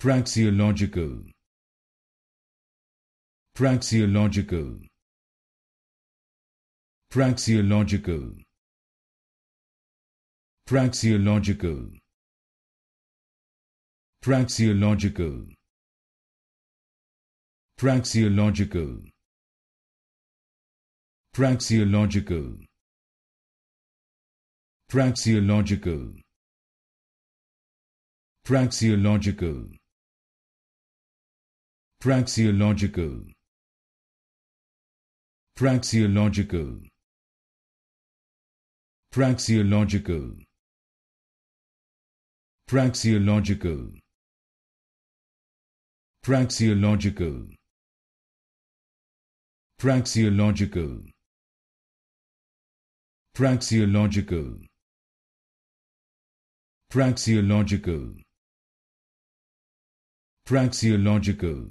praxeological praxeological praxeological praxeological praxeological praxeological praxeological praxeological praxeological praxeological praxeological praxeological praxeological praxeological praxeological praxeological praxeological praxeological